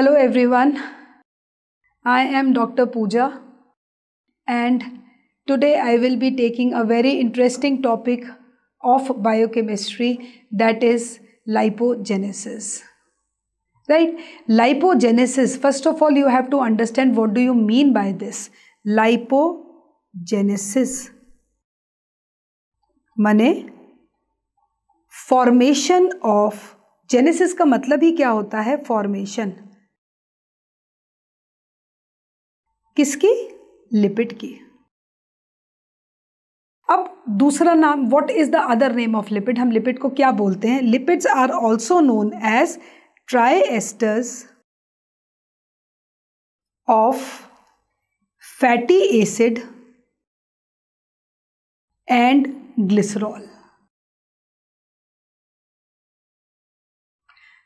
Hello everyone I am doctor Pooja and today I will be taking a very interesting topic of biochemistry that is lipogenesis right lipogenesis first of all you have to understand what do you mean by this lipogenesis means formation of genesis का मतलब ही क्या होता है formation किसकी lipid की अब दूसरा नाम what is the other name of lipid हम लिपिड को क्या बोलते हैं lipids are also known as triesters of fatty acid and glycerol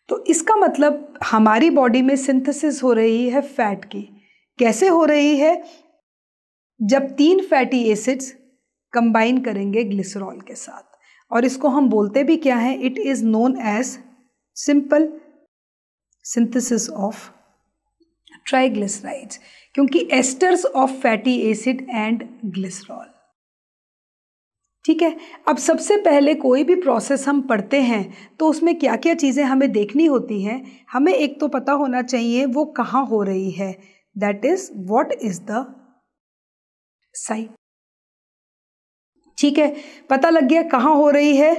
तो इसका मतलब हमारी बॉडी में सिंथेसिस हो रही है फैट की कैसे हो रही है जब तीन फैटी एसिड्स कंबाइन करेंगे ग्लिसरॉल के साथ और इसको हम बोलते भी क्या है it is known as simple synthesis of triglycerides क्योंकि esters of fatty acid and glycerol ठीक है अब सबसे पहले कोई भी प्रोसेस हम पढ़ते हैं तो उसमें क्या क्या चीज़ें हमें देखनी होती हैं हमें एक तो पता होना चाहिए वो कहाँ हो रही है that is what is the site ठीक है पता लग गया कहां हो रही है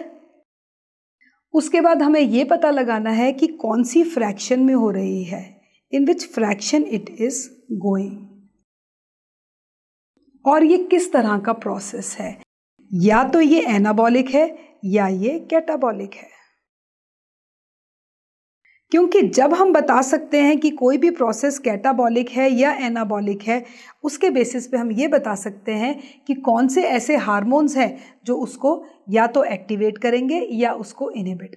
उसके बाद हमें यह पता लगाना है कि कौन सी फ्रैक्शन में हो रही है in which fraction it is going और ये किस तरह का प्रोसेस है या तो ये एनाबॉलिक है या ये कैटाबॉलिक है क्योंकि जब हम बता सकते हैं कि कोई भी प्रोसेस कैटाबॉलिक है या एनाबॉलिक है उसके बेसिस पे हम ये बता सकते हैं कि कौन से ऐसे हार्मोन्स हैं जो उसको या तो एक्टिवेट करेंगे या उसको इनहिबिट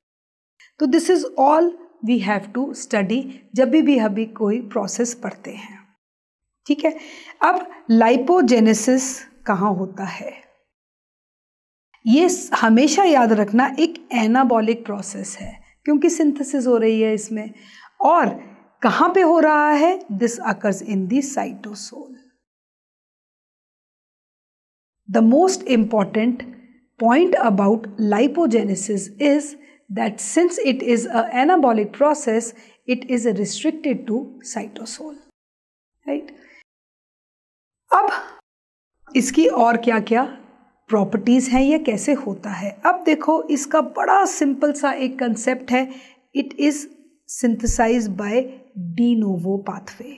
तो this is all we have to study जब भी भी अभी कोई प्रोसेस पढ़ते हैं ठीक है अब लाइपोजेनेसिस कहाँ होता है ये हमेशा याद रखना एक एनाबॉलिक प्रोसेस है क्योंकि सिंथेसिस हो रही है इसमें और कहाँ पे हो रहा है this occurs in the cytosol the most important point about lipogenesis is that since it is a anabolic process it is restricted to cytosol right अब इसकी और क्या क्या प्रॉपर्टीज़ हैं या कैसे होता है अब देखो इसका बड़ा सिंपल सा एक कंसेप्ट है it is synthesize by de novo pathway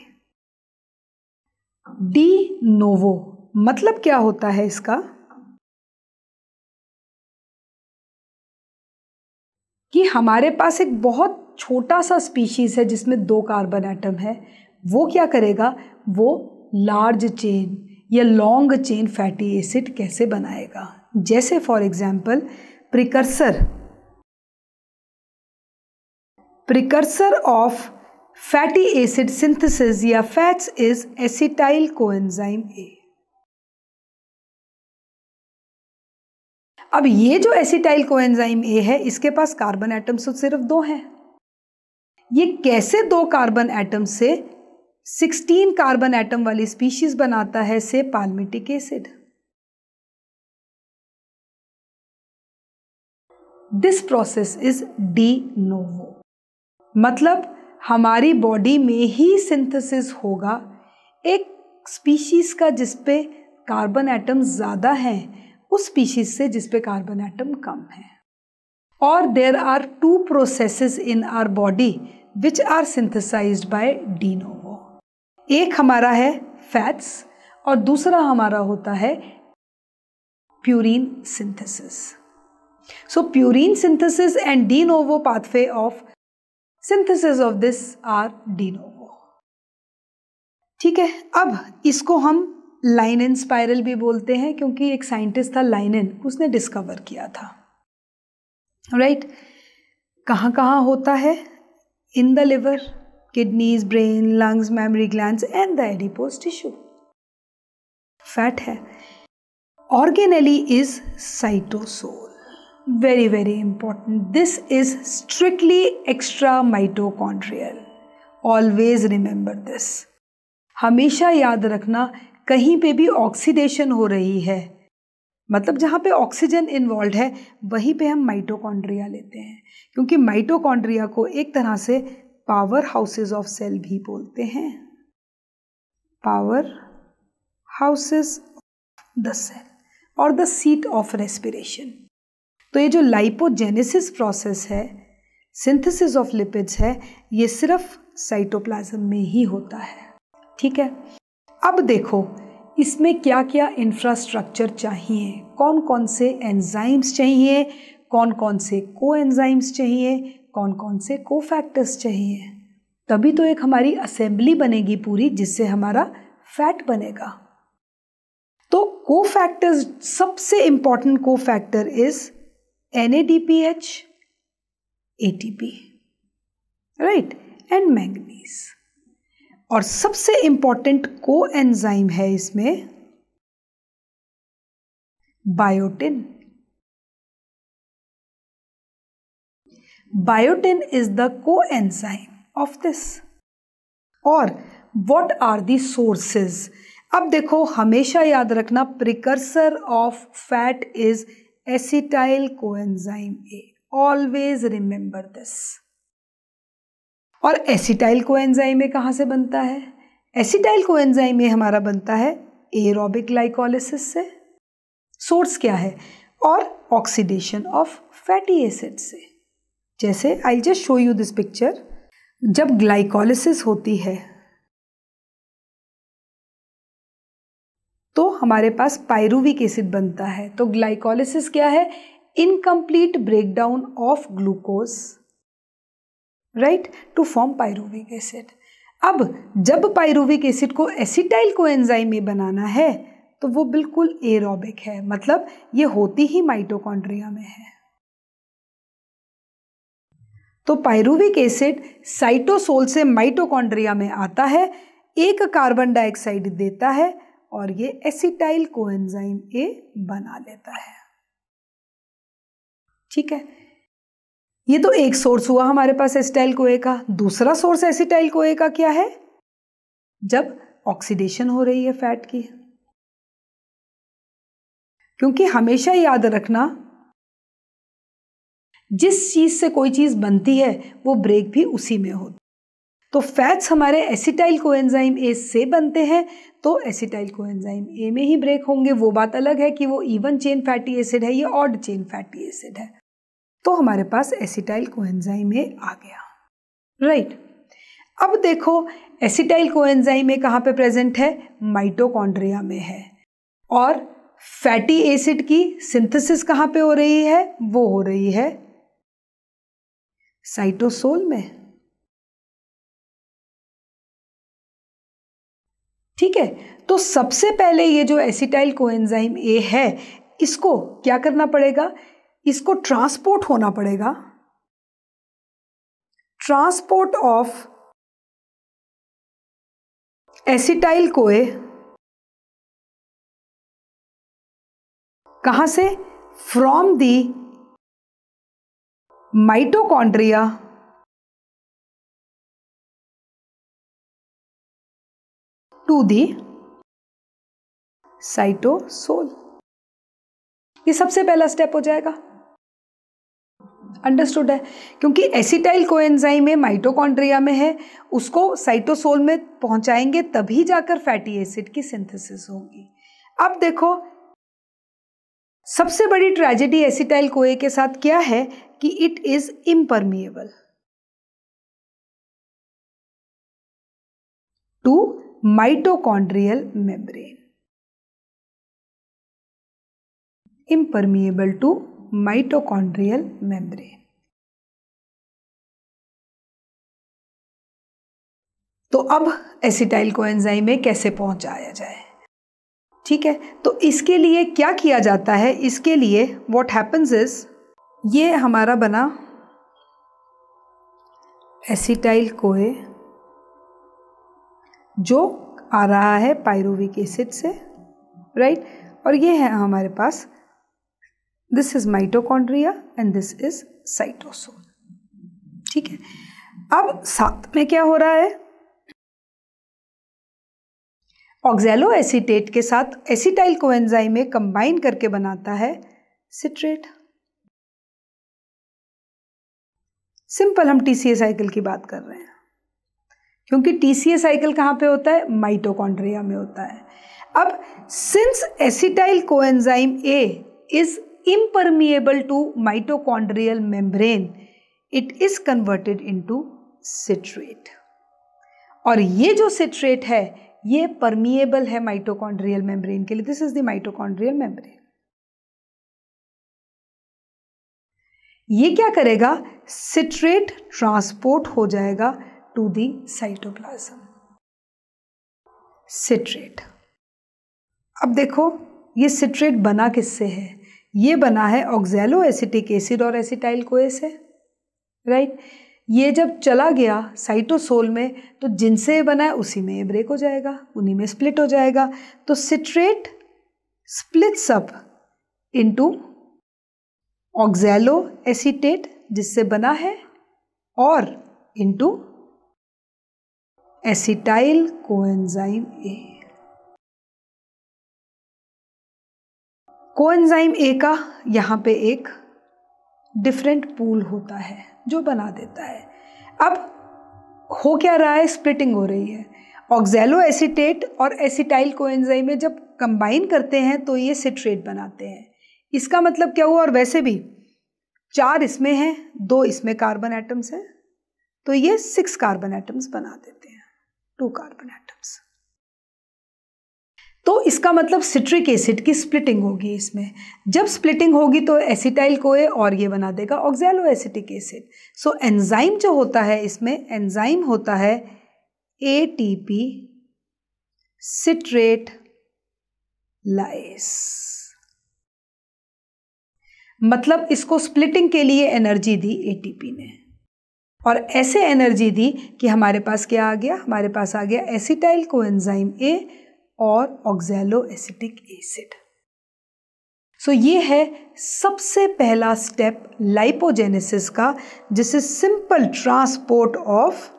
de novo मतलब क्या होता है इसका कि हमारे पास एक बहुत छोटा सा स्पीशीज़ है जिसमें दो कार्बन एटम है वो क्या करेगा वो लार्ज चेन या लॉन्ग चेन फैटी एसिड कैसे बनाएगा जैसे for example precursor precursor of fatty acid synthesis या fats is acetyl coenzyme A अब ये जो एसिटाइल कोएंजाइम ए है इसके पास कार्बन एटम्स तो सिर्फ दो हैं ये कैसे दो कार्बन एटम से 16 कार्बन एटम वाली स्पीशीज बनाता है से palmitic acid this process is de novo मतलब हमारी बॉडी में ही सिंथेसिस होगा एक स्पीशीज का जिसपे कार्बन एटम ज़्यादा है उस स्पीशीज से जिसपे कार्बन एटम कम है और there are two processes in our body which are synthesized by de novo एक हमारा है फैट्स और दूसरा हमारा होता है purine synthesis so purine synthesis and de novo pathway of synthesis of this are de novo ठीक है अब इसको हम लाइन एन स्पाइरल भी बोलते हैं क्योंकि एक साइंटिस्ट था लाइनन उसने डिस्कवर किया था राइट right? कहाँ कहाँ होता है in the liver kidneys brain lungs memory gland and the adipose tissue fat है organelle is cytosol very very important this is strictly extra mitochondrial always remember this हमेशा याद रखना कहीं पे भी ऑक्सीडेशन हो रही है मतलब जहाँ पे ऑक्सीजन इन्वॉल्व है वहीं पे हम माइटोकॉन्ड्रिया लेते हैं क्योंकि माइटोकॉन्ड्रिया को एक तरह से पावर हाउसेज ऑफ सेल भी बोलते हैं पावर हाउसेस द सेल और द सीट ऑफ रेस्पिरेशन तो ये जो लाइपोजेनेसिस प्रोसेस है सिंथेसिस ऑफ लिपिड्स है ये सिर्फ साइटोप्लाज्म में ही होता है ठीक है अब देखो इसमें क्या क्या इंफ्रास्ट्रक्चर चाहिए कौन कौन से एंजाइम्स चाहिए कौन कौन से को एंजाइम्स चाहिए कौन कौन से कोफैक्टर्स चाहिए तभी तो एक हमारी असेंबली बनेगी पूरी जिससे हमारा फैट बनेगा तो को फैक्टर्स सबसे important cofactor is N A D P H A T P right and manganese और सबसे इंपॉर्टेंट को एंजाइम है इसमें biotin is the coenzyme of this और वॉट आर दी सोर्सेज अब देखो हमेशा याद रखना precursor of fat is acetyl enzyme A always remember this और एसिटाइल को एनजाइम ए कहाँ से बनता है एसिटाइल एनजाइम ए हमारा बनता है एरोबिक लाइकोलिसिस से सोर्स क्या है और ऑक्सीडेशन ऑफ फैटी एसिड से जैसे I just show you this picture जब ग्लाइकोलिसिस होती है तो हमारे पास पायरुविक एसिड बनता है तो ग्लाइकोलिसिस क्या है incomplete breakdown of glucose right to form pyruvic acid अब जब पायरुविक एसिड को एसिटाइल को एंजाइम में बनाना है तो वो बिल्कुल एरोबिक है मतलब ये होती ही माइटोकॉन्ड्रिया में है तो पायरुविक एसिड साइटोसोल से माइटोकॉन्ड्रिया में आता है एक कार्बन डाइऑक्साइड देता है और ये एसिटाइल कोएंजाइम ए बना लेता है ठीक है ये तो एक सोर्स हुआ हमारे पास एसिटाइल कोए का दूसरा सोर्स एसिटाइल कोए का क्या है जब ऑक्सीडेशन हो रही है फैट की क्योंकि हमेशा याद रखना जिस चीज़ से कोई चीज़ बनती है वो ब्रेक भी उसी में होती तो फैट्स हमारे एसिटाइल को एंजाइम ए से बनते हैं तो एसिटाइल को एंजाइम ए में ही ब्रेक होंगे वो बात अलग है कि वो इवन चेन फैटी एसिड है ये ऑड चेन फैटी एसिड है तो हमारे पास एसिटाइल को एंजाइम ए आ गया राइट right. अब देखो एसिटाइल को एंजाइम ए कहाँ पे प्रेजेंट है माइटोकॉन्ड्रिया में है और फैटी एसिड की सिंथेसिस कहाँ पे हो रही है वो हो रही है साइटोसोल में ठीक है तो सबसे पहले ये जो एसिटाइल कोएंजाइम ए है इसको क्या करना पड़ेगा इसको ट्रांसपोर्ट होना पड़ेगा ट्रांसपोर्ट ऑफ एसिटाइल कोए कहां से from the mitochondria to the cytosol ये सबसे पहला स्टेप हो जाएगा अंडरस्टूड है क्योंकि एसिटाइल कोएंजाइम है माइटोकॉन्ड्रिया में है उसको साइटोसोल में पहुंचाएंगे तभी जाकर फैटी एसिड की सिंथेसिस होगी अब देखो सबसे बड़ी ट्रेजेडी एसिटाइल कोए के साथ क्या है कि it is impermeable to mitochondrial membrane impermeable to mitochondrial membrane तो अब एसिटाइल को एंजाइम में कैसे पहुंचाया जाए ठीक है तो इसके लिए क्या किया जाता है इसके लिए व्हाट हैपन्स इज ये हमारा बना एसिटाइल कोए जो आ रहा है पायरोविक एसिड से राइट और ये है हमारे पास this is mitochondria and this is cytosol ठीक है अब साथ में क्या हो रहा है ऑक्जेलो एसिटेट के साथ एसिटाइल कोएंजाइम में कंबाइन करके बनाता है सिट्रेट सिंपल हम टी सी ए साइकिल की बात कर रहे हैं क्योंकि टी सी ए साइकिल कहाँ पे होता है माइटोकॉन्ड्रिया में होता है अब since acetyl coenzyme A is impermeable to mitochondrial membrane it is converted to citrate और ये जो सिट्रेट है ये परमिएबल है माइटोकॉन्ड्रियल मेम्ब्रेन के लिए this is the mitochondrial membrane ये क्या करेगा सिट्रेट ट्रांसपोर्ट हो जाएगा टू दी साइटोप्लाज्म सिट्रेट अब देखो ये सिट्रेट बना किससे है ये बना है ऑक्जेलो एसिटिक एसिड और एसिटाइल कोए से राइट ये जब चला गया साइटोसोल में तो जिनसे ये बना है उसी में ये ब्रेक हो जाएगा उन्हीं में स्प्लिट हो जाएगा तो citrate splits up into oxaloacetate जिससे बना है और into acetyl coenzyme A coenzyme A का यहाँ पे एक डिफरेंट पूल होता है जो बना देता है अब हो क्या रहा है स्प्लिटिंग हो रही है ऑक्जेलो एसीटेट और एसिटाइल कोएंजाइम में जब कंबाइन करते हैं तो ये सिट्रेट बनाते हैं इसका मतलब क्या हुआ और वैसे भी चार इसमें हैं दो इसमें कार्बन एटम्स हैं तो ये सिक्स कार्बन एटम्स बना देते हैं टू कार्बन एटम्स तो इसका मतलब सिट्रिक एसिड की स्प्लिटिंग होगी इसमें जब स्प्लिटिंग होगी तो एसिटाइल कोए और ये बना देगा oxaloacetic acid so enzyme जो होता है इसमें एंजाइम होता है ए सिट्रेट लाइस मतलब इसको स्प्लिटिंग के लिए एनर्जी दी एटीपी ने और ऐसे एनर्जी दी कि हमारे पास क्या आ गया हमारे पास आ गया एसिटाइल को एनजाइम ए और ऑक्जेलो एसिटिक एसिड सो ये है सबसे पहला स्टेप लाइपोजेनेसिस का जिसे simple transport of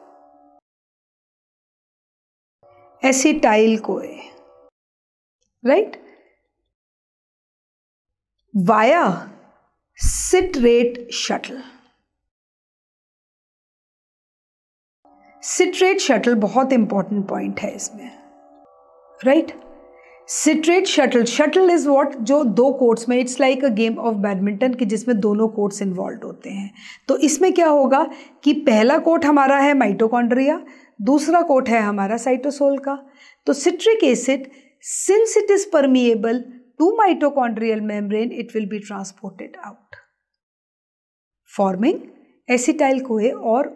acetyl CoA right via rate shuttle citrate shuttle बहुत इंपॉर्टेंट पॉइंट है इसमें right citrate shuttle shuttle is what जो दो कोर्ट्स में it's like a game of badminton की जिसमें दोनों कोर्ट्स इन्वॉल्व होते हैं तो इसमें क्या होगा कि पहला कोर्ट हमारा है माइटोकॉन्ड्रिया दूसरा कोर्ट है हमारा साइटोसोल का तो citric acid since it is permeable to mitochondrial membrane it will be transported out forming acetyl CoA और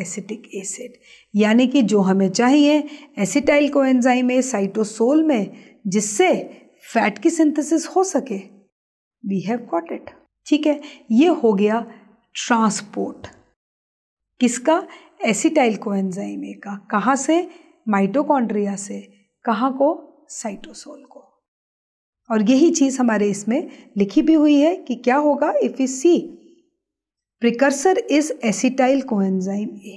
एसिटिक एसिड यानी कि जो हमें चाहिए एसिटाइल को एंजाइम है साइटोसोल में जिससे फैट की सिंथेसिस हो सके वी हैव गॉट इट ठीक है ये हो गया ट्रांसपोर्ट किसका एसिटाइल को एंजाइमे का कहाँ से माइटोकॉन्ड्रिया से कहाँ को साइटोसोल को और यही चीज हमारे इसमें लिखी भी हुई है कि क्या होगा if you see precursor is acetyl coenzyme A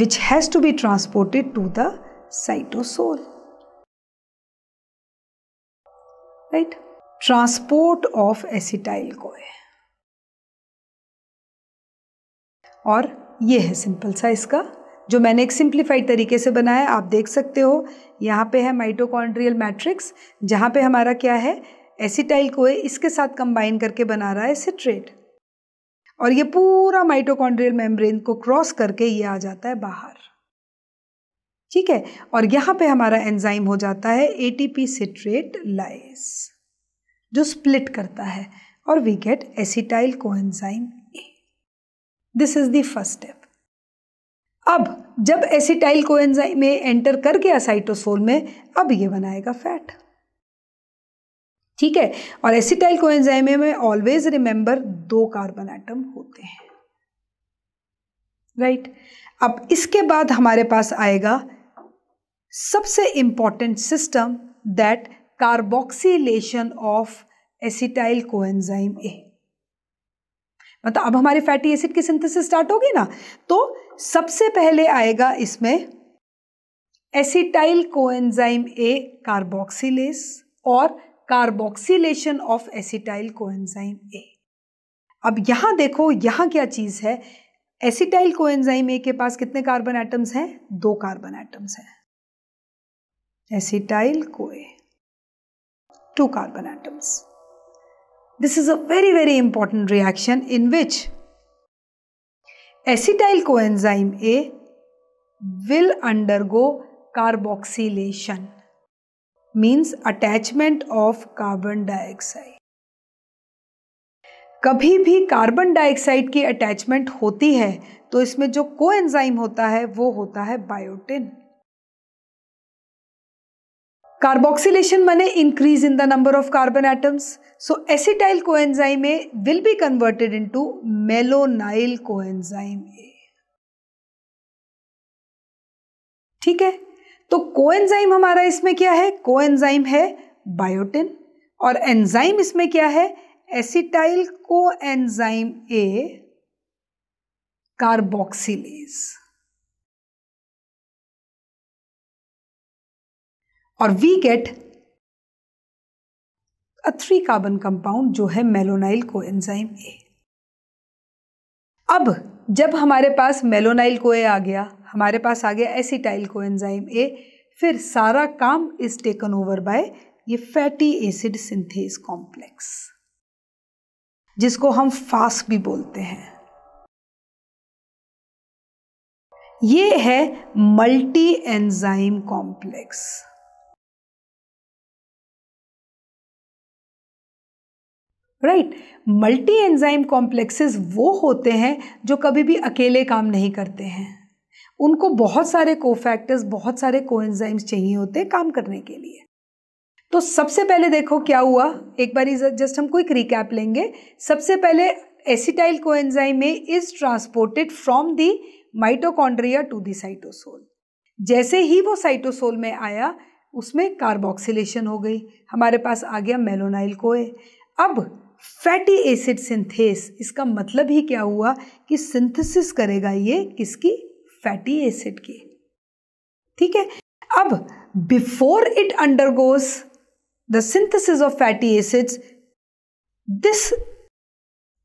which has to be transported to the cytosol right transport of acetyl CoA और ये है सिंपल सा इसका जो मैंने एक सिंप्लीफाइड तरीके से बनाया आप देख सकते हो यहाँ पे है माइटोकॉन्ड्रियल मैट्रिक्स जहाँ पे हमारा क्या है एसिटाइल कोए इसके साथ कंबाइन करके बना रहा है सिट्रेट और ये पूरा माइटोकॉन्ड्रियल मेम्ब्रेन को क्रॉस करके ये आ जाता है बाहर ठीक है और यहाँ पे हमारा एंजाइम हो जाता है ए सिट्रेट लाइस जो स्प्लिट करता है और we get acetyl coenzyme A this is the first step अब जब एसिटाइल कोएंजाइम में एंटर कर गया साइटोसोल में अब ये बनाएगा फैट ठीक है और एसिटाइल कोएंजाइम में ऑलवेज रिमेंबर दो कार्बन आइटम होते हैं राइट right? अब इसके बाद हमारे पास आएगा सबसे important system that carboxylation of acetyl coenzyme A मतलब अब हमारे फैटी एसिड की सिंथेसिस स्टार्ट होगी ना तो सबसे पहले आएगा इसमें एसिटाइल कोएंजाइम ए कार्बोक्सिलेस और carboxylation of acetyl coenzyme A अब यहां देखो यहां क्या चीज़ है एसिटाइल कोएंजाइम ए के पास कितने कार्बन एटम्स हैं दो कार्बन एटम्स हैं acetyl CoA two carbon atoms this is a very very important reaction in which enzyme A will undergo carboxylation means attachment of carbon dioxide कभी भी carbon dioxide की attachment होती है तो इसमें जो कोएंजाइम होता है वो होता है बायोटिन कार्बोक्सिलेशन माने increase in the number of carbon atoms So acetyl coenzyme A will be converted into malonyl coenzyme A ठीक है तो कोएंजाइम हमारा इसमें क्या है कोएंजाइम है बायोटिन और एंजाइम इसमें क्या है एसिटाइल कोएंजाइम ए कार्बोक्सिलेज और we get a three carbon compound जो है मेलोनाइल को एंजाइम ए अब जब हमारे पास मेलोनाइल को ए आ गया हमारे पास आ गया एसिटाइल को एंजाइम ए फिर सारा काम इज टेकन ओवर बाय ये फैटी एसिड सिंथेस कॉम्प्लेक्स जिसको हम फास भी बोलते हैं ये है multi enzyme complex right multi enzyme complexes वो होते हैं जो कभी भी अकेले काम नहीं करते हैं उनको बहुत सारे कोफैक्टर्स बहुत सारे कोएंजाइम्स चाहिए होते हैं काम करने के लिए तो सबसे पहले देखो क्या हुआ एक बार जस्ट हम क्विक रिकैप लेंगे सबसे पहले एसिटाइल कोएंजाइम में is transported from the mitochondria to the cytosol जैसे ही वो साइटोसोल में आया उसमें कार्बोक्सिलेशन हो गई हमारे पास आ गया मेलोनाइल कोए अब फैटी एसिड सिंथेस इसका मतलब ही क्या हुआ कि सिंथेसिस करेगा ये किसकी फैटी एसिड की ठीक है अब before it undergoes the synthesis of fatty acids this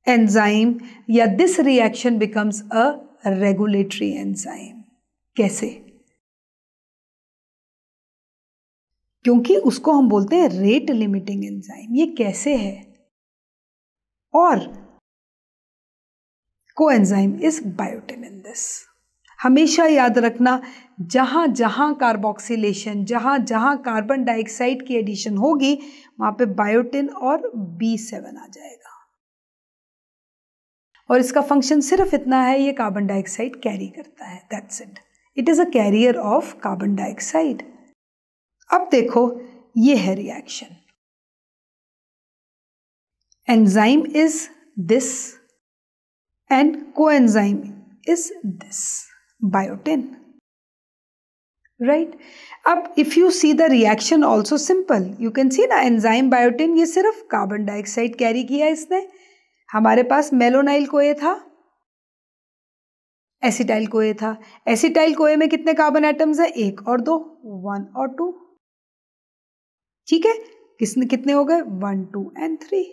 enzyme या this reaction becomes a regulatory enzyme कैसे क्योंकि उसको हम बोलते हैं रेट लिमिटिंग एंजाइम ये कैसे है और coenzyme is biotin in this हमेशा याद रखना जहां जहां कार्बोक्सिलेशन जहां जहां कार्बन डाइऑक्साइड की एडिशन होगी वहां पे बायोटिन और बी सेवन आ जाएगा और इसका फंक्शन सिर्फ इतना है ये कार्बन डाइऑक्साइड कैरी करता है that's it it is a carrier of carbon dioxide अब देखो ये है reaction enzyme is this and coenzyme is this biotin right अब if you see the reaction also simple you can see ना enzyme biotin ये सिर्फ carbon dioxide carry किया इसने हमारे पास मेलोनाइल कोए था एसिटाइल कोए था एसिटाइल कोए में कितने कार्बन एटम्स है एक और दो वन और टू ठीक है किसने कितने हो गए वन टू एंड थ्री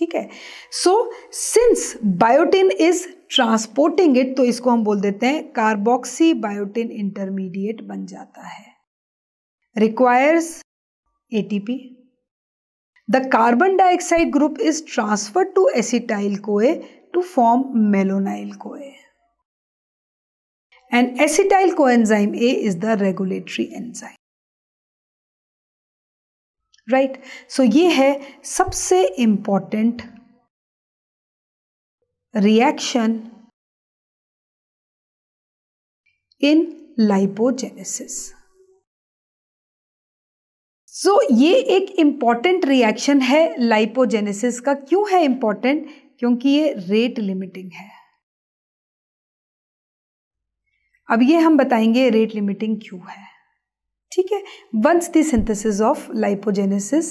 ठीक है so since biotin is transporting it तो इसको हम बोल देते हैं कार्बोक्सी बायोटिन इंटरमीडिएट बन जाता है requires ATP the carbon dioxide group is transfer to acetyl CoA to form malonyl CoA and acetyl coenzyme A is the regulatory enzyme right right? So so ये है सबसे important reaction in lipogenesis so so, ये एक important reaction है lipogenesis का क्यों है important क्योंकि ये रेट लिमिटिंग है अब ये हम बताएंगे रेट लिमिटिंग क्यों है ठीक है once the synthesis of lipogenesis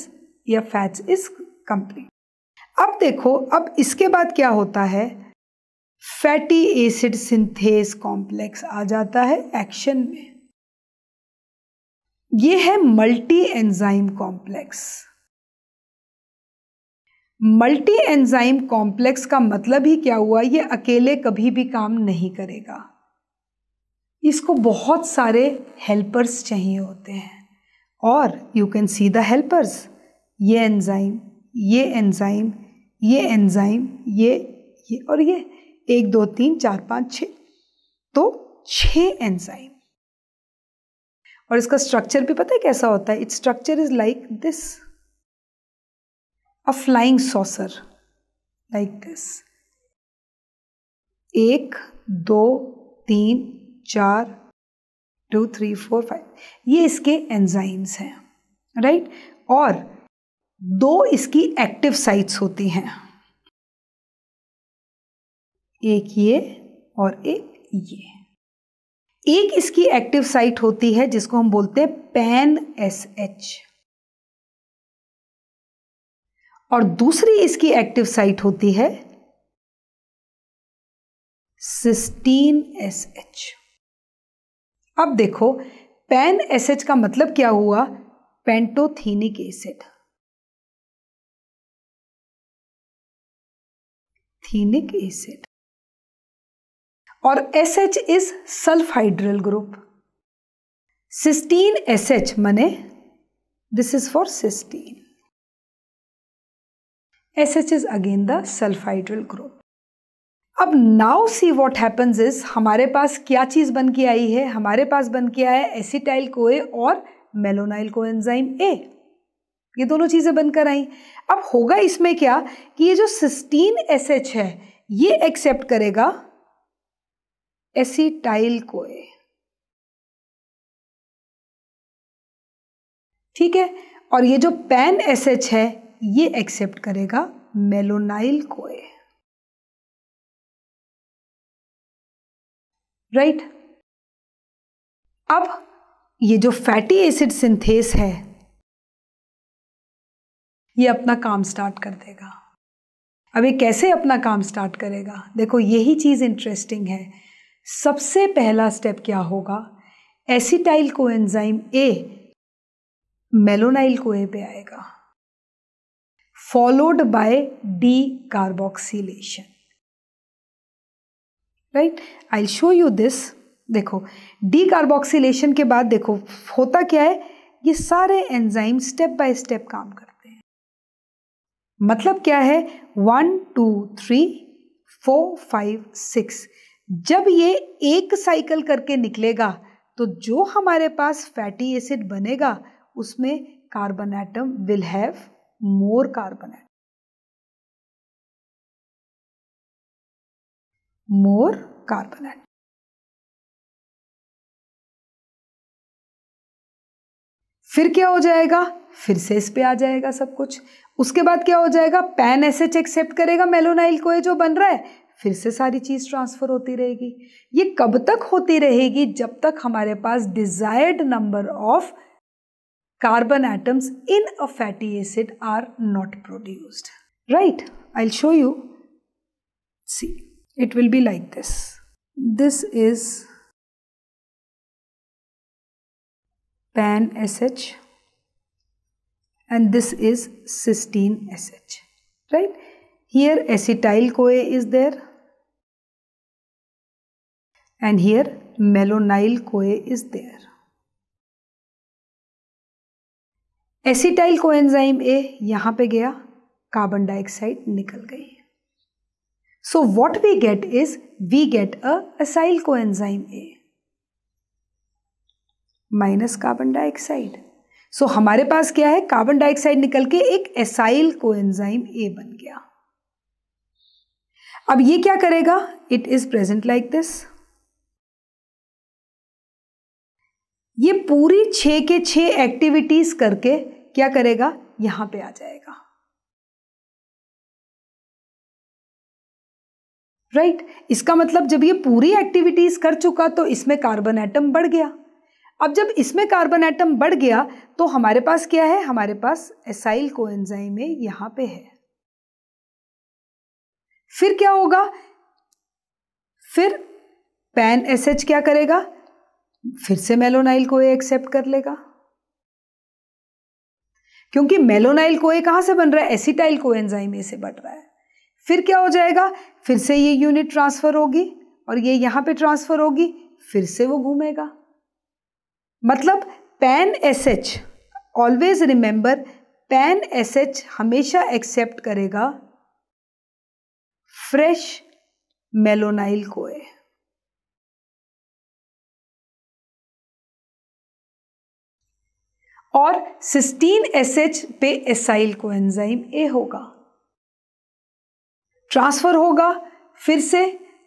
या फैट्स इज कंप्लीट अब देखो अब इसके बाद क्या होता है फैटी एसिड सिंथेस कॉम्प्लेक्स आ जाता है एक्शन में ये है multi enzyme complex multi enzyme complex का मतलब ही क्या हुआ ये अकेले कभी भी काम नहीं करेगा इसको बहुत सारे हेल्पर्स चाहिए होते हैं और you can see the helpers ये एंजाइम ये एंजाइम ये एंजाइम ये ये और ये एक दो तीन चार पाँच छ तो छः एंजाइम और इसका स्ट्रक्चर भी पता है कैसा होता है its structure is like this a flying saucer like this एक दो तीन चार टू थ्री फोर फाइव ये इसके एंजाइम्स हैं राइट और दो इसकी एक्टिव साइट्स होती हैं एक ये और एक ये एक इसकी एक्टिव साइट होती है जिसको हम बोलते हैं पैन एस एच और दूसरी इसकी एक्टिव साइट होती है सिस्टीन एस एच अब देखो पैन एसिड का मतलब क्या हुआ पेंटोथीनिक एसिड थीनिक एसिड और S H is sulphydryl group cysteine S H मने this is for cysteine S H is again the sulphydryl group अब now see what happens is हमारे पास क्या चीज़ बन के आई है हमारे पास बन के आया है एसिटाइल कोए और मेलोनाइल को एंजाइम ए ये दोनों चीज़ें बनकर आई अब होगा इसमें क्या कि ये जो सिस्टीन एस एच है ये एक्सेप्ट करेगा एसिटाइल कोए ठीक है और ये जो पैन एस एच है ये एक्सेप्ट करेगा मेलोनाइल कोए राइट अब ये जो फैटी एसिड सिंथेस है ये अपना काम स्टार्ट कर देगा अब ये कैसे अपना काम स्टार्ट करेगा देखो यही चीज़ इंटरेस्टिंग है सबसे पहला स्टेप क्या होगा एसिटाइल को एंजाइम ए मेलोनाइल कोए पे आएगा followed by decarboxylation right I show you this देखो डी के बाद देखो होता क्या है ये सारे एंजाइम स्टेप बाय स्टेप काम करते हैं मतलब क्या है one two three four five six जब ये एक साइकिल करके निकलेगा तो जो हमारे पास फैटी एसिड बनेगा उसमें carbon atom will have more carbon atom more carbon atom. फिर क्या हो जाएगा फिर से इस पे आ जाएगा सब कुछ उसके बाद क्या हो जाएगा पैन एस एच एक्सेप्ट करेगा मेलोनाइल को जो बन रहा है फिर से सारी चीज़ ट्रांसफ़र होती रहेगी ये कब तक होती रहेगी जब तक हमारे पास desired number of carbon atoms in a fatty acid are not produced right I show you see it will be like this. This is pan SH and this is cysteine SH, right? Here acetyl CoA is there and here melonyl CoA is there. Acetyl coenzyme A यहां पे गया carbon dioxide निकल गई So what we get is we get a acyl coenzyme A minus carbon dioxide so हमारे पास क्या है carbon dioxide निकल के एक एसाइल coenzyme A बन गया अब ये क्या करेगा it is present like this ये पूरी छ के छ एक्टिविटीज करके क्या करेगा यहां पे आ जाएगा राइट right? इसका मतलब जब ये पूरी एक्टिविटीज कर चुका तो इसमें कार्बन एटम बढ़ गया अब जब इसमें कार्बन एटम बढ़ गया तो हमारे पास क्या है हमारे पास एसाइल को एंजाइम यहां पर पे है फिर क्या होगा फिर पैन एस एच क्या करेगा फिर से मेलोनाइल कोए एक्सेप्ट कर लेगा क्योंकि मेलोनाइल कोए कहां से बन रहा है एसिटाइल कोएंजाइम से बन रहा है फिर क्या हो जाएगा फिर से ये यूनिट ट्रांसफ़र होगी और ये यहाँ पे ट्रांसफ़र होगी फिर से वो घूमेगा मतलब pan S H always remember pan S H हमेशा एक्सेप्ट करेगा फ्रेश मेलोनाइल कोए और सिस्टीन एस एच पे एसाइल को एंजाइम ए होगा ट्रांसफ़र होगा फिर से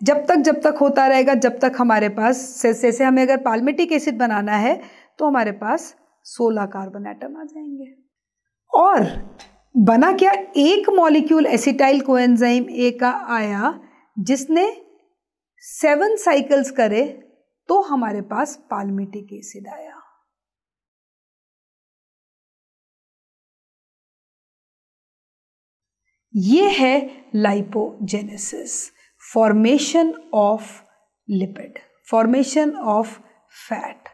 जब तक जब तक होता रहेगा जब तक हमारे पास जैसे हमें अगर पालमेटिक एसिड बनाना है तो हमारे पास सोलह कार्बन एटम आ जाएंगे और बना क्या एक मॉलिक्यूल एसिटाइल कोएंजाइम ए का आया जिसने सेवन साइकिल्स करे तो हमारे पास पालमेटिक एसिड आया ये है lipogenesis formation of lipid formation of fat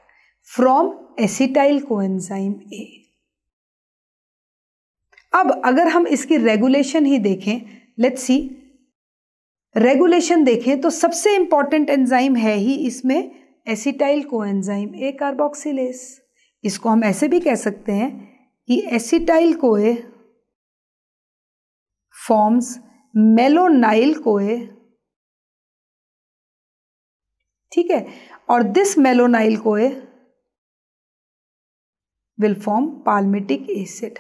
from acetyl coenzyme A अब अगर हम इसकी रेगुलेशन ही देखें लेट्स सी रेगुलेशन देखें तो सबसे इंपॉर्टेंट एंजाइम है ही इसमें एसिटाइल कोएंजाइम ए कार्बोक्सिलेस इसको हम ऐसे भी कह सकते हैं कि एसिटाइल कोए forms मेलोनाइल कोए ठीक है और दिस मेलोनाइल कोए विल फॉर्म पाल्मिटिक एसिड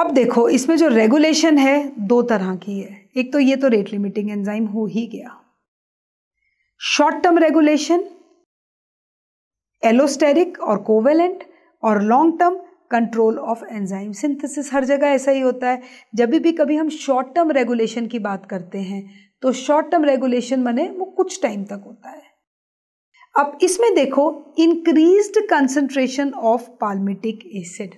अब देखो इसमें जो रेगुलेशन है दो तरह की है एक तो ये तो रेट लिमिटिंग एंजाइम हो ही गया शॉर्ट टर्म रेगुलेशन एलोस्टेरिक और कोवेलेंट और long term control of enzyme synthesis हर जगह ऐसा ही होता है जब भी कभी हम शॉर्ट टर्म रेगुलेशन की बात करते हैं तो शॉर्ट टर्म रेगुलेशन मने वो कुछ टाइम तक होता है अब इसमें देखो increased concentration of palmitic acid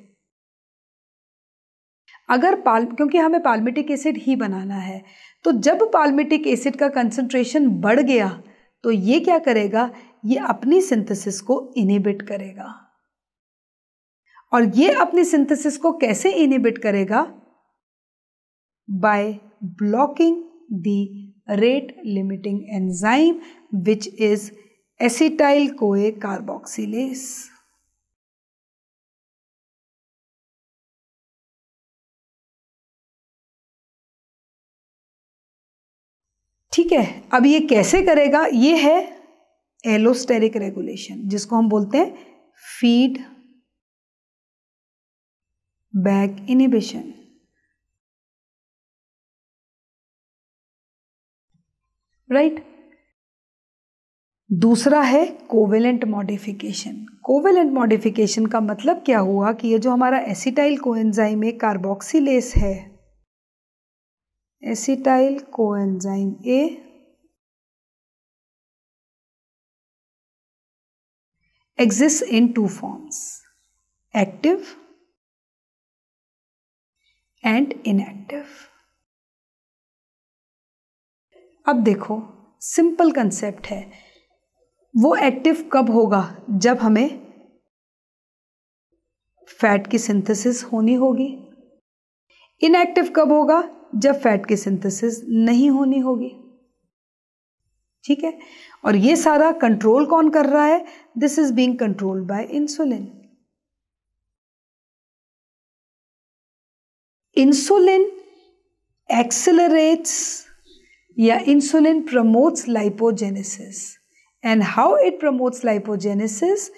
अगर पाल क्योंकि हमें पाल्मिटिक एसिड ही बनाना है तो जब पाल्मिटिक एसिड का कंसंट्रेशन बढ़ गया तो ये क्या करेगा ये अपनी सिंथेसिस को इनिबिट करेगा और ये अपनी सिंथेसिस को कैसे इनिबिट करेगा by blocking the rate limiting enzyme which is acetyl CoA carboxylase ठीक है अब ये कैसे करेगा ये है एलोस्टेरिक रेगुलेशन जिसको हम बोलते हैं फीड बैक इनिबिशन राइट दूसरा है कोवेलेंट मॉडिफिकेशन कोवेलेंट मॉडिफिकेशन का मतलब क्या हुआ कि ये जो हमारा एसिटाइल कोएंजाइम ए कार्बोक्सीलेस है acetyl coenzyme A exist in two forms active and inactive अब देखो सिंपल कंसेप्ट है वो एक्टिव कब होगा जब हमें फैट की सिंथेसिस होनी होगी इनएक्टिव कब होगा जब फैट की सिंथेसिस नहीं होनी होगी ठीक है और ये सारा कंट्रोल कौन कर रहा है this is being controlled by insulin insulin accelerates या insulin promotes lipogenesis and how it promotes lipogenesis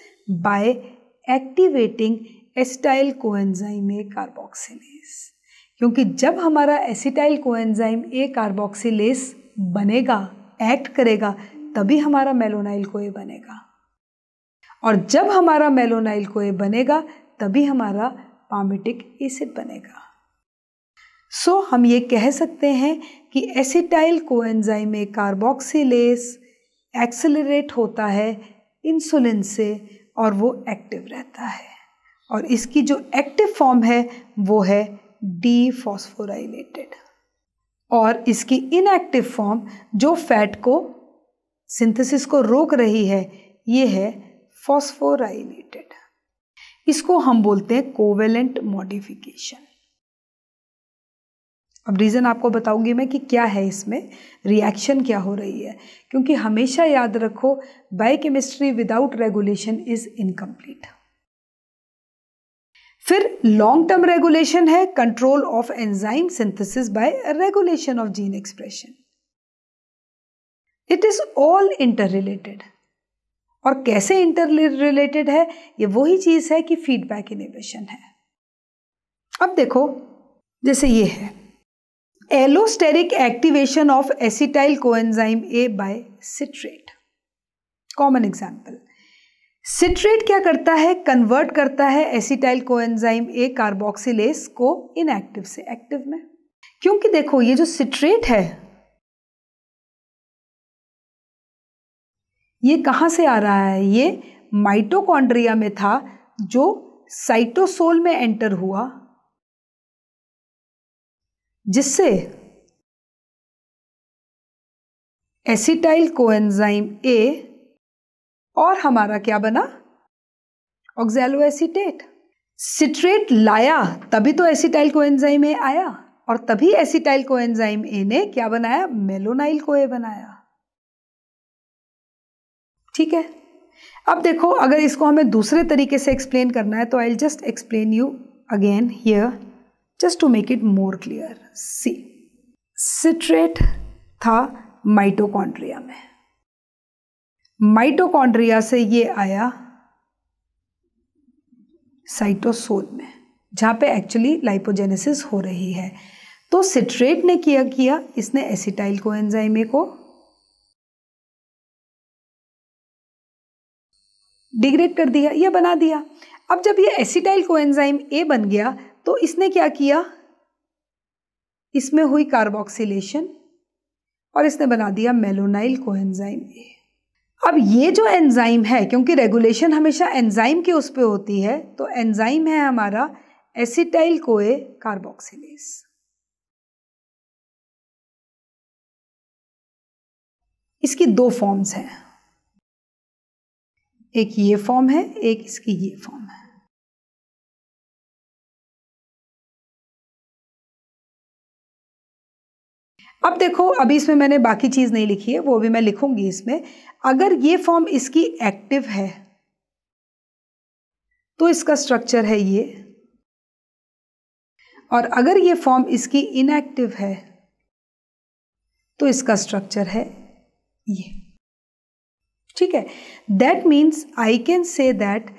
by activating acetyl coenzyme A carboxylase क्योंकि जब हमारा एसिटाइल कोएंजाइम ए कार्बोक्सिलेस बनेगा एक्ट करेगा तभी हमारा मेलोनाइल को कोए बनेगा और जब हमारा मेलोनाइल कोए बनेगा तभी हमारा पामिटिक एसिड बनेगा सो so, हम ये कह सकते हैं कि एसिटाइल कोएंजाइम में कार्बोक्सीलेस एक्सेलरेट होता है इंसुलिन से और वो एक्टिव रहता है और इसकी जो एक्टिव फॉर्म है वो है डी फॉस्फोराइलेटेड और इसकी इनएक्टिव फॉर्म जो फैट को सिंथेसिस को रोक रही है ये है फॉस्फोराइलेटेड इसको हम बोलते हैं कोवेलेंट मॉडिफिकेशन अब रीज़न आपको बताऊंगी मैं कि क्या है इसमें रिएक्शन क्या हो रही है क्योंकि हमेशा याद रखो biochemistry without regulation is incomplete फिर लॉन्ग टर्म रेगुलेशन है control of enzyme synthesis by regulation of gene expression it is all inter related और कैसे इंटर रिलेटेड है ये वही चीज़ है कि फीडबैक इनिबिशन है अब देखो जैसे ये है allosteric activation of acetyl coenzyme A by citrate common example citrate क्या करता है कन्वर्ट करता है एसिटाइल कोएंजाइम ए कार्बोक्सिलेस को इनएक्टिव से एक्टिव में क्योंकि देखो ये जो सिट्रेट है ये कहां से आ रहा है ये माइटोकॉन्ड्रिया में था जो साइटोसोल में एंटर हुआ जिससे एसिटाइल कोएंजाइम ए और हमारा क्या बना ऑक्सैलो एसिटेट सिट्रेट लाया तभी तो एसिटाइल कोएंजाइम ए आया और तभी एसिटाइल कोएंजाइम ए ने क्या बनाया मेलोनाइल को ए बनाया ठीक है अब देखो अगर इसको हमें दूसरे तरीके से एक्सप्लेन करना है तो I just explain you again here just to make it more clear see citrate था माइटोकॉन्ड्रिया में माइटोकॉन्ड्रिया से ये आया साइटोसोल में जहाँ पे एक्चुअली लाइपोजेनेसिस हो रही है तो सिट्रेट ने किया किया इसने एसिटाइल को एंजाइमे को डिग्रेड कर दिया या बना दिया अब जब ये एसिटाइल को एंजाइम ए बन गया तो इसने क्या किया इसमें हुई कार्बोक्सिलेशन और इसने बना दिया मेलोनाइल को एंजाइम ए अब ये जो एंजाइम है क्योंकि रेगुलेशन हमेशा एंजाइम के उस पर होती है तो एंजाइम है हमारा एसिटाइल ए कार्बोक्सिलेस इसकी दो फॉर्म्स हैं एक ये फॉर्म है एक इसकी ये फॉर्म है अब देखो अभी इसमें मैंने बाकी चीज़ नहीं लिखी है वो भी मैं लिखूंगी इसमें अगर ये फॉर्म इसकी एक्टिव है तो इसका स्ट्रक्चर है ये और अगर ये फॉर्म इसकी इनएक्टिव है तो इसका स्ट्रक्चर है ये ठीक है that means I can say that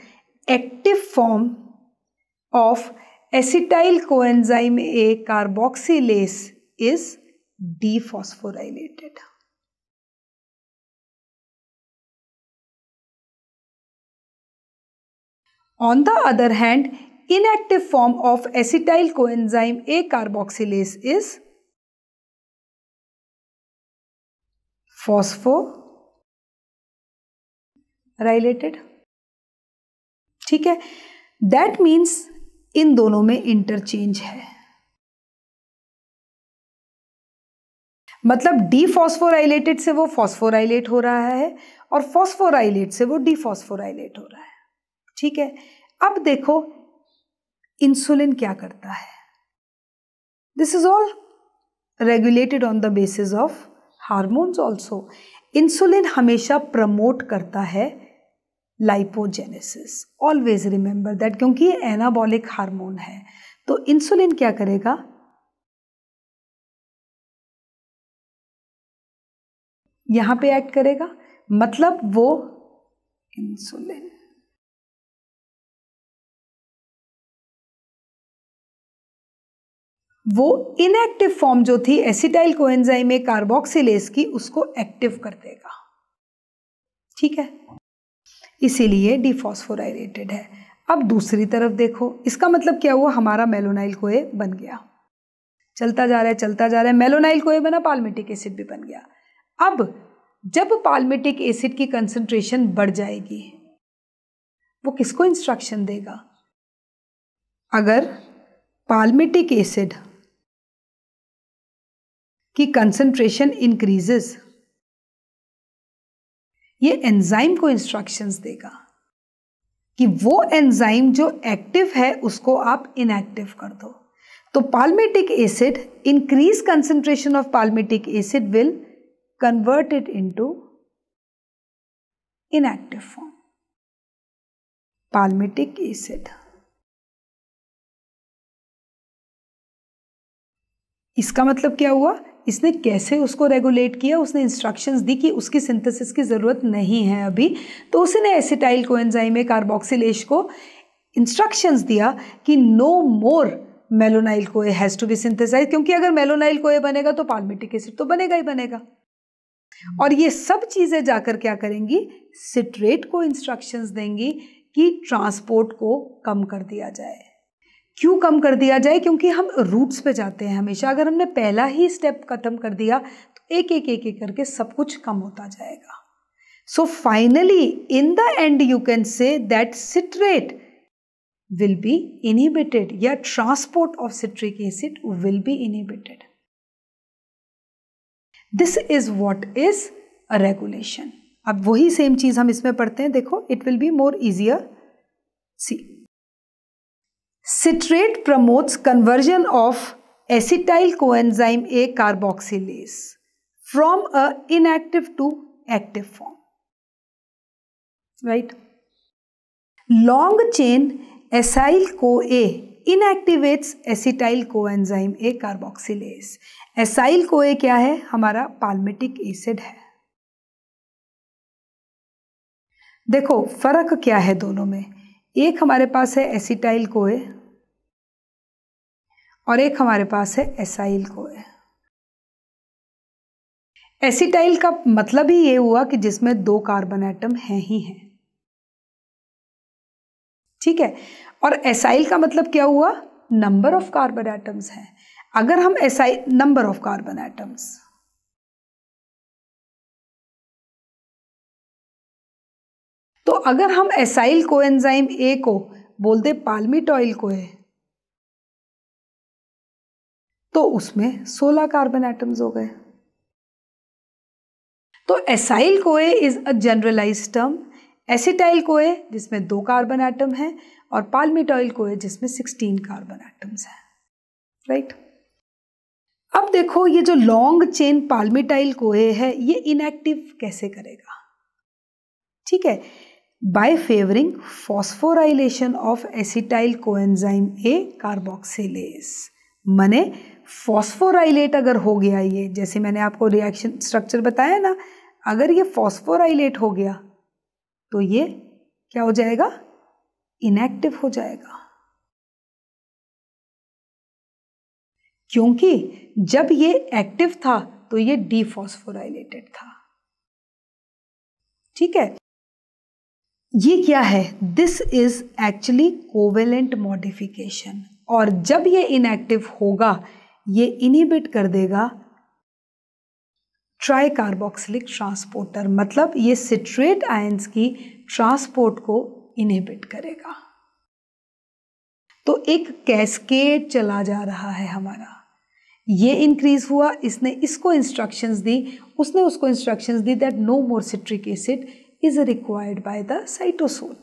active form of acetyl coenzyme A carboxylase is dephosphorylated on the other hand inactive form of acetyl coenzyme A carboxylase is phosphorylated ठीक है that means in दोनों में interchange है मतलब dephosphorylated से वो phosphorylate हो रहा है और फॉस्फोराइलेट से वो डीफॉस्फोराइलेट हो रहा है ठीक है अब देखो इंसुलिन क्या करता है this is all regulated on the basis of hormones also insulin हमेशा प्रमोट करता है लाइपोजेनेसिस ऑलवेज रिमेंबर दैट क्योंकि ये एनाबॉलिक हार्मोन है तो इंसुलिन क्या करेगा यहाँ पे एक्ट करेगा मतलब वो इंसुलिन वो इनएक्टिव फॉर्म जो थी एसिटाइल कोएंजाइम में कार्बोक्सिलेस की उसको एक्टिव कर देगा ठीक है इसीलिए डिफॉस्फोराइरेटेड है अब दूसरी तरफ देखो इसका मतलब क्या हुआ हमारा मेलोनाइल कोए बन गया चलता जा रहा है चलता जा रहा है मेलोनाइल कोए बना पालमेटिक एसिड भी बन गया अब जब पालमेटिक एसिड की कंसंट्रेशन बढ़ जाएगी वो किसको इंस्ट्रक्शन देगा अगर पालमेटिक एसिड की कंसंट्रेशन इंक्रीजेस ये एंजाइम को इंस्ट्रक्शंस देगा कि वो एंजाइम जो एक्टिव है उसको आप इनएक्टिव कर दो तो palmitic acid increase concentration of palmitic acid will convert it into inactive form palmitic acid इसका मतलब क्या हुआ इसने कैसे उसको रेगुलेट किया उसने इंस्ट्रक्शंस दी कि उसकी सिंथेसिस की ज़रूरत नहीं है अभी तो उसने एसिटाइल को एंजाइमे कार्बोक्सिलेश को इंस्ट्रक्शंस दिया कि नो मोर मेलोनाइल कोए हैज़ टू बी सिंथेसाइज क्योंकि अगर मेलोनाइल कोए बनेगा तो पाल्मेटिक एसिड तो बनेगा ही बनेगा और ये सब चीज़ें जाकर क्या करेंगी सिट्रेट को इंस्ट्रक्शंस देंगी कि ट्रांसपोर्ट को कम कर दिया जाए क्यों कम कर दिया जाए क्योंकि हम रूट्स पे जाते हैं हमेशा अगर हमने पहला ही स्टेप ख़त्म कर दिया तो एक एक एक एक करके सब कुछ कम होता जाएगा so finally in the end you can say that citrate will be inhibited या transport of citric acid will be inhibited this is what is a regulation अब वही सेम चीज हम इसमें पढ़ते हैं देखो it will be more easier see citrate promotes conversion of acetyl coenzyme A carboxylase from a inactive to active form right long chain acyl CoA inactivates acetyl coenzyme A carboxylase acyl CoA क्या है हमारा palmitic acid है देखो फर्क क्या है दोनों में एक हमारे पास है एसिटाइल कोए और एक हमारे पास है एसाइल कोए एसिटाइल का मतलब ही ये हुआ कि जिसमें दो कार्बन एटम हैं ही हैं ठीक है और एसाइल का मतलब क्या हुआ नंबर ऑफ कार्बन एटम्स हैं अगर हम acyl number of carbon atoms तो अगर हम एसाइल को एंजाइम ए को बोलते पालमिटॉइल को है तो उसमें 16 कार्बन एटम्स हो गए तो acyl CoA is a generalize term acetyl CoA जिसमें दो कार्बन एटम हैं और पालमिटॉइल कोए जिसमें सिक्सटीन कार्बन एटम्स हैं राइट अब देखो ये जो लॉन्ग चेन पालमिटाइल कोए है ये इनएक्टिव कैसे करेगा ठीक है by favoring phosphorylation of acetyl coenzyme A carboxylase मने फॉस्फोराइलेट अगर हो गया ये जैसे मैंने आपको रिएक्शन स्ट्रक्चर बताया ना अगर ये फॉस्फोराइलेट हो गया तो ये क्या हो जाएगा इनएक्टिव हो जाएगा क्योंकि जब ये एक्टिव था तो ये डिफॉस्फोराइलेटेड था ठीक है ये क्या है this is actually covalent modification और जब ये इनएक्टिव होगा ये इनहिबिट कर देगा ट्राई कार्बोक्सिलिक ट्रांसपोर्टर मतलब ये सिट्रेट आयंस की ट्रांसपोर्ट को इनहिबिट करेगा तो एक कैस्केड चला जा रहा है हमारा ये इंक्रीज हुआ इसने इसको इंस्ट्रक्शंस दी उसने उसको इंस्ट्रक्शंस दी that no more citric acid is required by the cytosol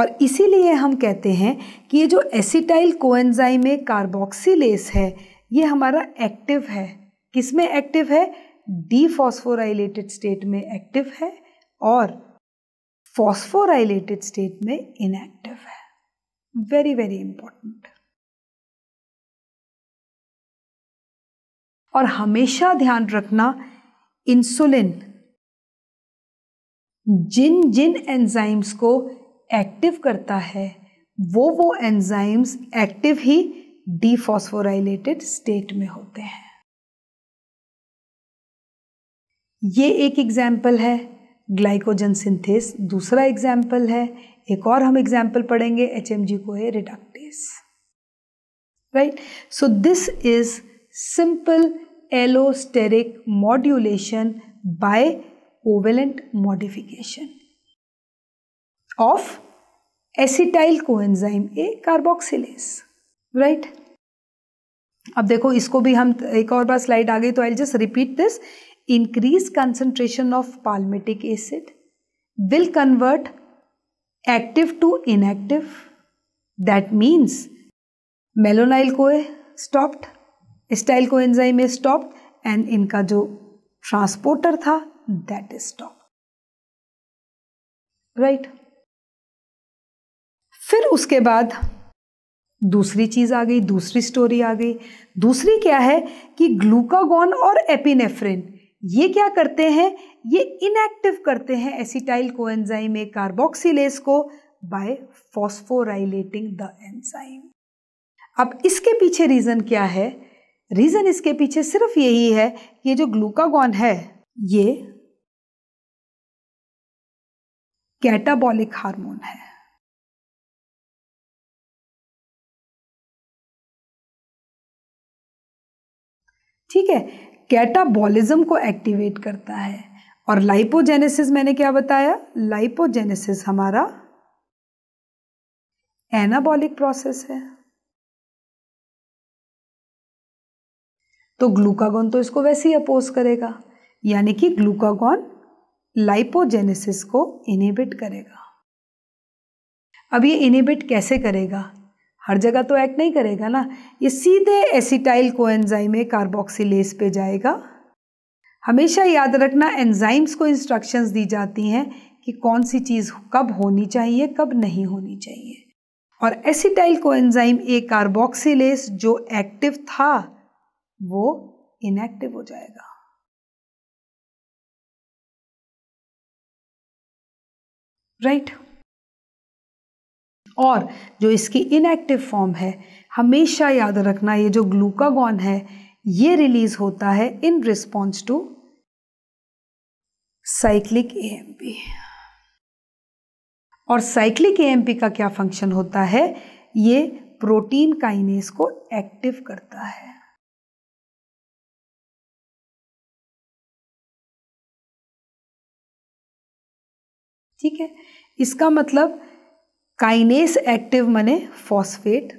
और इसीलिए हम कहते हैं कि ये जो एसिटाइल कोएंजाइम कार्बोक्सिलेस है ये हमारा एक्टिव है किस में एक्टिव है डीफॉस्फोराइलेटेड स्टेट में एक्टिव है और फॉस्फोराइलेटेड स्टेट में इनएक्टिव है वेरी वेरी इंपॉर्टेंट और हमेशा ध्यान रखना इंसुलिन जिन जिन एंजाइम्स को एक्टिव करता है वो वो एंजाइम्स एक्टिव ही डीफॉस्फोराइलेटेड स्टेट में होते हैं ये एक एग्जाम्पल है ग्लाइकोजन सिंथेस दूसरा एग्जाम्पल है एक और हम एग्जाम्पल पढ़ेंगे एच एम जी को है reductase right so this is simple allosteric modulation by covalent modification of acetyl coenzyme A carboxylase right अब देखो इसको भी हम एक और बार स्लाइड आ गई तो I just repeat this increased concentration of palmitic acid will convert active to inactive that means malonyl CoA stopped acetyl coenzyme stopped and इनका जो ट्रांसपोर्टर था दैट इज स्टॉप राइट फिर उसके बाद दूसरी चीज़ आ गई दूसरी स्टोरी आ गई दूसरी क्या है कि ग्लूकागॉन और एपिनेफ्रिन ये क्या करते हैं ये इनएक्टिव करते हैं एसिटाइल को एंजाइम ए कार्बोक्सीस को बाय फॉस्फोराइलेटिंग द एंजाइम अब इसके पीछे रीज़न क्या है रीज़न इसके पीछे सिर्फ यही है ये जो ग्लूकागॉन है ये कैटाबॉलिक हार्मोन है ठीक है कैटाबॉलिज्म को एक्टिवेट करता है और लाइपोजेनेसिस मैंने क्या बताया लाइपोजेनेसिस हमारा एनाबॉलिक प्रोसेस है तो ग्लूकागॉन तो इसको वैसे ही अपोज करेगा यानी कि ग्लूकागॉन लाइपोजेनेसिस को इनिबिट करेगा अब ये इनिबिट कैसे करेगा हर जगह तो एक्ट नहीं करेगा ना ये सीधे एसिटाइल कोएंजाइम में कार्बोक्सिलेस पे जाएगा हमेशा याद रखना एंजाइम्स को इंस्ट्रक्शंस दी जाती हैं कि कौन सी चीज़ कब होनी चाहिए कब नहीं होनी चाहिए और एसिटाइल कोएंजाइम ए कार्बोक्सिलेस जो एक्टिव था वो इनएक्टिव हो जाएगा राइट right. और जो इसकी इनएक्टिव फॉर्म है हमेशा याद रखना ये जो ग्लूकागॉन है ये रिलीज होता है in response to cyclic A और साइक्लिक ए का क्या फंक्शन होता है ये प्रोटीन काइनेस को एक्टिव करता है ठीक है इसका मतलब काइनेस एक्टिव मने फॉस्फेट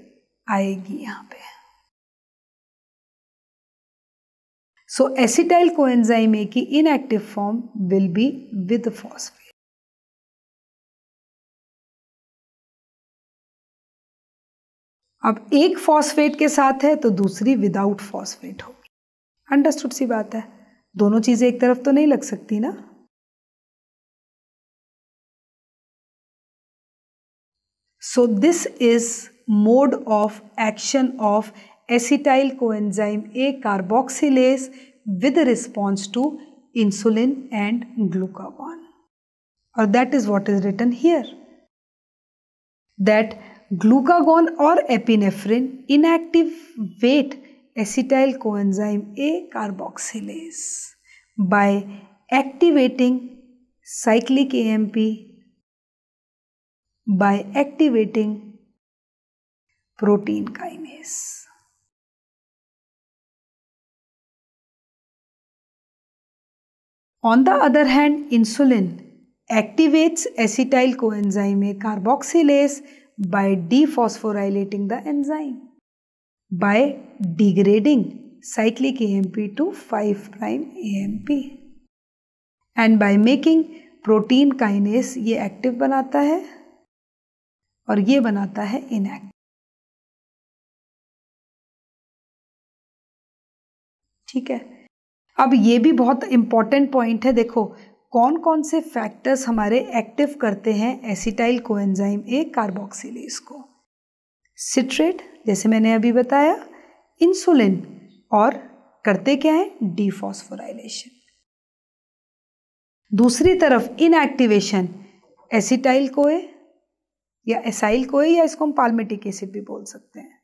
आएगी यहाँ पे सो एसिटाइल कोएंजाइम ए की inactive form will be with phosphate अब एक फॉस्फेट के साथ है तो दूसरी विदाउट फॉस्फेट होगी अंडरस्टूड सी बात है दोनों चीज़ें एक तरफ तो नहीं लग सकती ना So this is mode of action of acetyl coenzyme A carboxylase with response to insulin and glucagon. Or that is what is written here. That glucagon or epinephrine inactivate acetyl coenzyme A carboxylase by activating cyclic AMP by activating protein kinase. On the other hand, insulin activates acetyl coenzyme A carboxylase by dephosphorylating the enzyme by degrading cyclic AMP to 5' AMP and by making protein kinase ये active बनाता है और ये बनाता है enact ठीक है अब ये भी बहुत इंपॉर्टेंट पॉइंट है देखो कौन कौन से फैक्टर्स हमारे एक्टिव करते हैं एसिटाइल कोएंजाइम ए कार्बोक्सिलेज को सिट्रेट जैसे मैंने अभी बताया इंसुलिन और करते क्या है डिफॉस्फोराइलेशन दूसरी तरफ इनएक्टिवेशन एसिटाइल कोए या एसाइल को या इसको हम पालमेटिक एसिड भी बोल सकते हैं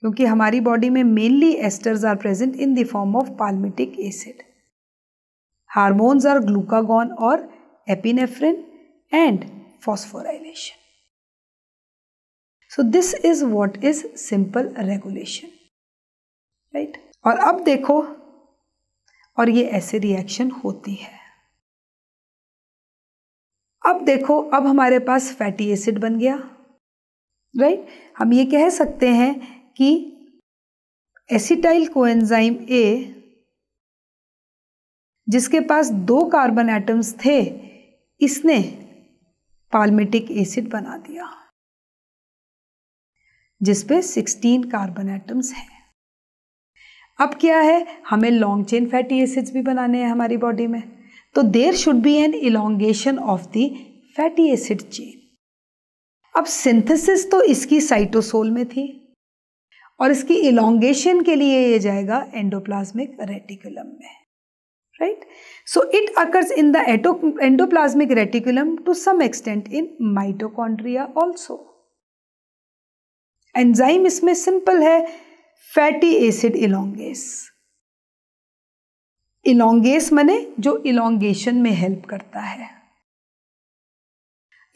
क्योंकि हमारी बॉडी में mainly esters are present in the form of palmitic acid hormones are glucagon और epinephrine and phosphorylation so this is what is simple regulation right और अब देखो और ये ऐसे रिएक्शन होती है अब देखो अब हमारे पास फैटी एसिड बन गया राइट हम ये कह सकते हैं कि एसिटाइल कोएंजाइम ए जिसके पास दो कार्बन एटम्स थे इसने पाल्मेटिक एसिड बना दिया जिसपे 16 कार्बन एटम्स हैं अब क्या है हमें लॉन्ग चेन फैटी एसिड्स भी बनाने हैं हमारी बॉडी में तो there should be an elongation of the fatty acid chain अब सिंथेसिस तो इसकी साइटोसोल में थी और इसकी इलोंगेशन के लिए ये जाएगा एंडोप्लाज्मिक रेटिकुलम में right so it occurs in the endoplasmic reticulum to some extent in mitochondria also enzyme इसमें सिंपल है फैटी एसिड इलोंगेस इलोंगेस मने जो इलोंगेशन में हेल्प करता है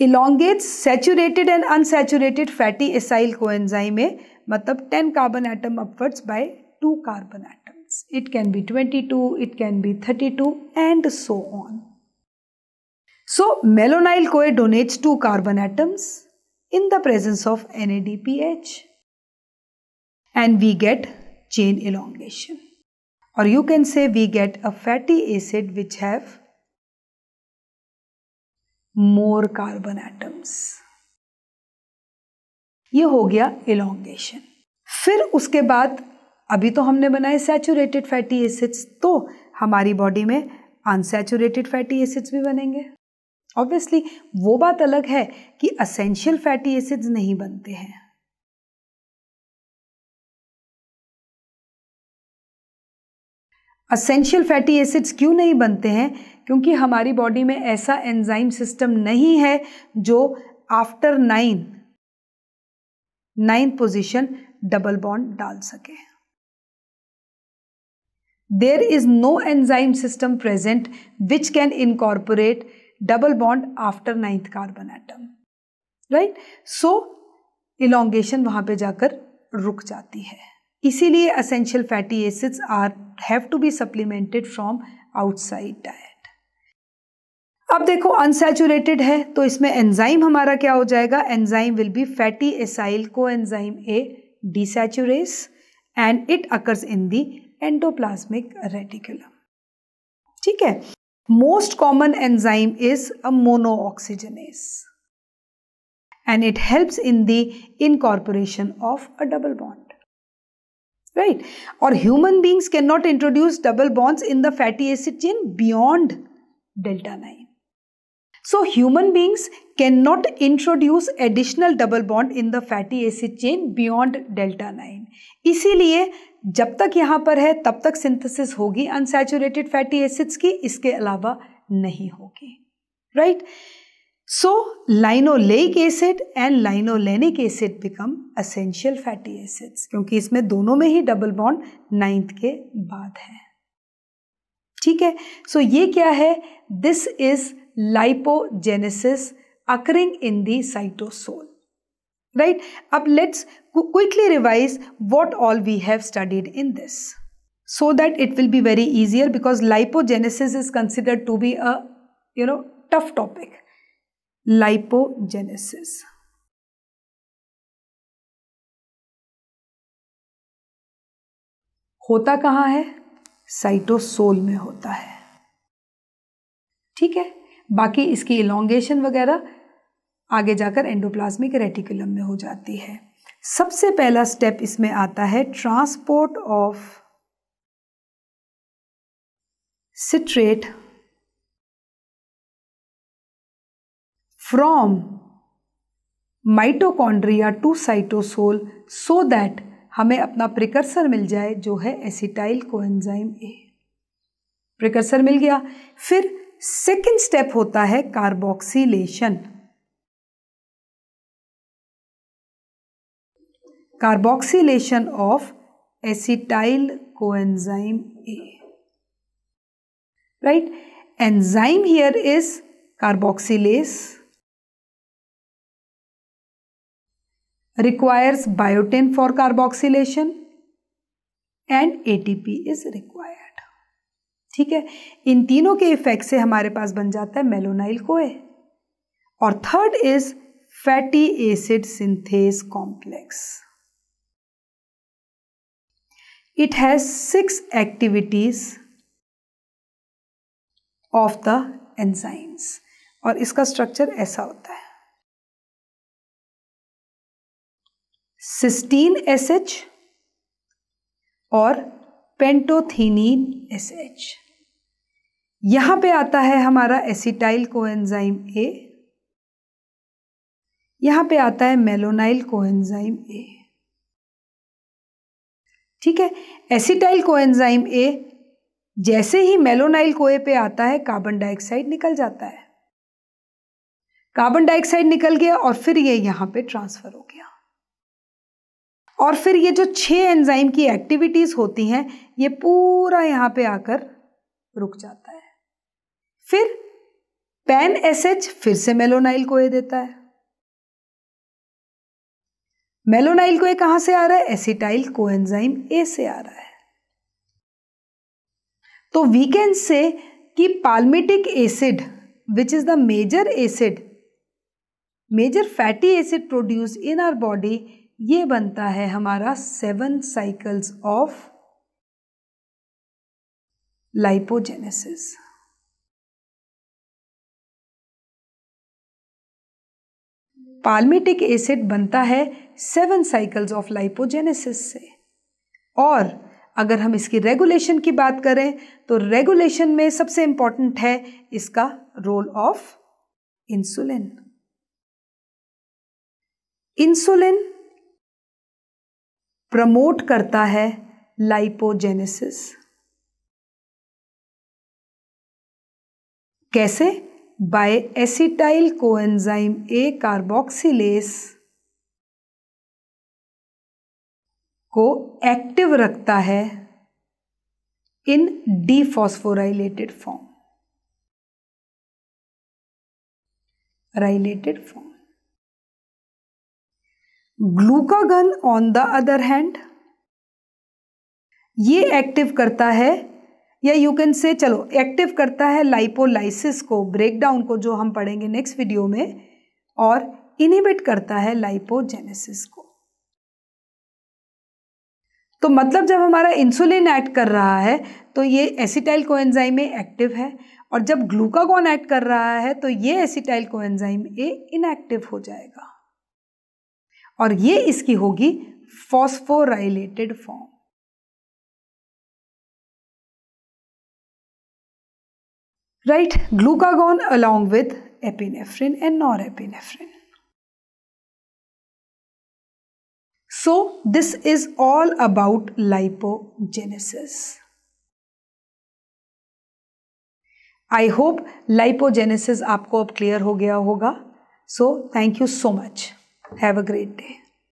elongates saturated and unsaturated fatty acyl coenzyme है मतलब 10 carbon atom upwards by 2 carbon atoms it can be 22 it can be 32 and so on so malonyl CoA donates two carbon atoms in the presence of NADPH and we get chain elongation or you can say we get a fatty acid which have more carbon atoms ये हो गया elongation फिर उसके बाद अभी तो हमने बनाए saturated fatty acids तो हमारी body में unsaturated fatty acids भी बनेंगे ऑब्वियसली वो बात अलग है कि असेंशियल फैटी एसिड्स नहीं बनते हैं असेंशियल फैटी एसिड्स क्यों नहीं बनते हैं क्योंकि हमारी बॉडी में ऐसा एंजाइम सिस्टम नहीं है जो after nine nine position double bond डाल सके there is no enzyme system present which can incorporate double bond after ninth carbon atom right so elongation वहां पे जाकर रुक जाती है इसीलिए essential fatty acids are have to be supplemented from outside diet अब देखो अनसेचुरेटेड है तो इसमें एंजाइम हमारा क्या हो जाएगा enzyme will be fatty acyl coenzyme A desaturase and it occurs in the endoplasmic reticulum ठीक है most common enzyme is a mono and it helps in the incorporation of a double bond right और human beings can not introduce double bonds in the fatty acid chain beyond delta nine so human beings can not introduce additional double bond in the fatty acid chain beyond delta nine इसीलिए जब तक यहां पर है तब तक synthesis होगी unsaturated fatty acids की इसके अलावा नहीं होगी right right? So linoleic acid and linolenic acid become essential fatty acids क्योंकि इसमें दोनों में ही डबल बॉन्ड नाइन्थ के बाद है ठीक है सो so ये क्या है this is lipogenesis occurring in the cytosol right अब let's quickly revise what all we have studied in this so that it will be very easier because lipogenesis is considered to be a you know tough topic lipogenesis होता कहाँ है cytosol में होता है ठीक है बाकी इसकी इलोंगेशन वगैरह आगे जाकर एंडोप्लाज्मिक रेटिकुलम में हो जाती है सबसे पहला स्टेप इसमें आता है transport of citrate from mitochondria to cytosol so that हमें अपना प्रिकर्सर मिल जाए जो है एसिटाइल को एंजाइम ए प्रिकर्सर मिल गया फिर सेकंड स्टेप होता है carboxylation carboxylation of acetyl coenzyme A right enzyme here is carboxylase requires biotin for biotin and A T P is required ठीक है इन तीनों के इफेक्ट से हमारे पास बन जाता है मेलोनाइल कोए और third is fatty acid synthase complex it has six activities of the enzymes और इसका स्ट्रक्चर ऐसा होता है सिस्टीन एस एच और पेंटोथिनीन एस एच यहां पे आता है हमारा एसिटाइल कोएंजाइम ए यहां पे आता है मेलोनाइल कोएंजाइम ए ठीक है एसिटाइल कोएंजाइम ए जैसे ही मेलोनाइल कोए पे आता है कार्बन डाइऑक्साइड निकल जाता है कार्बन डाइऑक्साइड निकल गया और फिर ये यहां पे ट्रांसफर हो गया और फिर ये जो छह एंजाइम की एक्टिविटीज़ होती हैं ये पूरा यहाँ पे आकर रुक जाता है फिर पेन एस एच फिर से मेलोनाइल को देता है मेलोनाइल को कहाँ से आ रहा है एसिटाइल को एंजाइम ए से आ रहा है तो वी कैन से कि palmitic acid which is the major acid major fatty acid produce in our body ये बनता है हमारा seven cycles of lipogenesis palmitic acid बनता है सेवन साइकिल्स ऑफ लाइपोजेनेसिस से और अगर हम इसकी रेगुलेशन की बात करें तो रेगुलेशन में सबसे इंपॉर्टेंट है इसका role of insulin insulin promote करता है लाइपोजेनेसिस कैसे by acetyl coenzyme A carboxylase को एक्टिव रखता है इन डीफॉस्फोराइलेटेड फॉर्म राइलेटेड form glucagon on the other hand ये एक्टिव करता है या यू कैन से चलो एक्टिव करता है लाइपोलाइसिस को ब्रेकडाउन को जो हम पढ़ेंगे नेक्स्ट वीडियो में और इनिबिट करता है लाइपोजेनेसिस को तो मतलब जब हमारा इंसुलिन एक्ट कर रहा है तो ये एसिटाइल कोएंजाइम ए एक्टिव है और जब ग्लूकागोन एक्ट कर रहा है तो ये एसिटाइल कोएंजाइम ए इनएक्टिव हो जाएगा और ये इसकी होगी phosphorylated form right glucagon along with epinephrine and norepinephrine so this is all about lipogenesis I hope lipogenesis आपको अब क्लियर हो गया होगा so thank you so much Have a great day.